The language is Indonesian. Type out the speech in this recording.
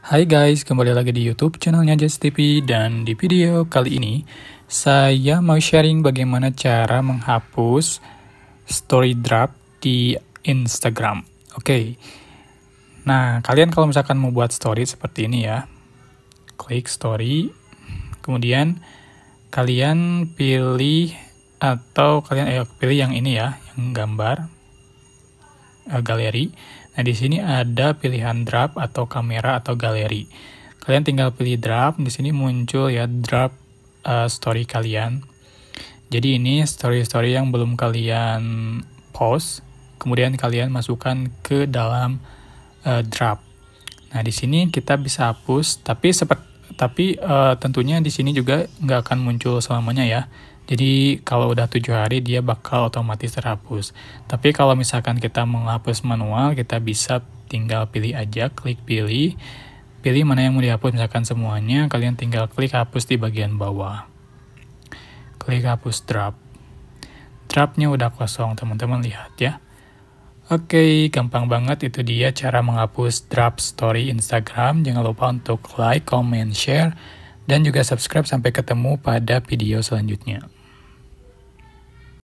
Hai guys, kembali lagi di YouTube channelnya Jazz TV dan di video kali ini saya mau sharing bagaimana cara menghapus story draft di Instagram. Oke. Okay. Nah, kalian kalau misalkan mau buat story seperti ini ya. Klik story. Kemudian kalian pilih atau kalian eh pilih yang ini ya, yang gambar uh, galeri. Nah, di sini ada pilihan drop atau kamera atau galeri. Kalian tinggal pilih drop, di sini muncul ya drop uh, eh, story kalian. Jadi ini story-story yang belum kalian post, kemudian kalian masukkan ke dalam uh, eh, drop. Nah, di sini kita bisa hapus, tapi seperti tapi uh, tentunya di sini juga nggak akan muncul selamanya ya. Jadi kalau udah tujuh hari dia bakal otomatis terhapus. Tapi kalau misalkan kita menghapus manual, kita bisa tinggal pilih aja, klik pilih, pilih mana yang mau dihapus misalkan semuanya, kalian tinggal klik hapus di bagian bawah. Klik hapus drop. drop. nya udah kosong, teman-teman lihat ya. Oke, okay, gampang banget itu dia cara menghapus drop story Instagram. Jangan lupa untuk like, comment, share, dan juga subscribe sampai ketemu pada video selanjutnya.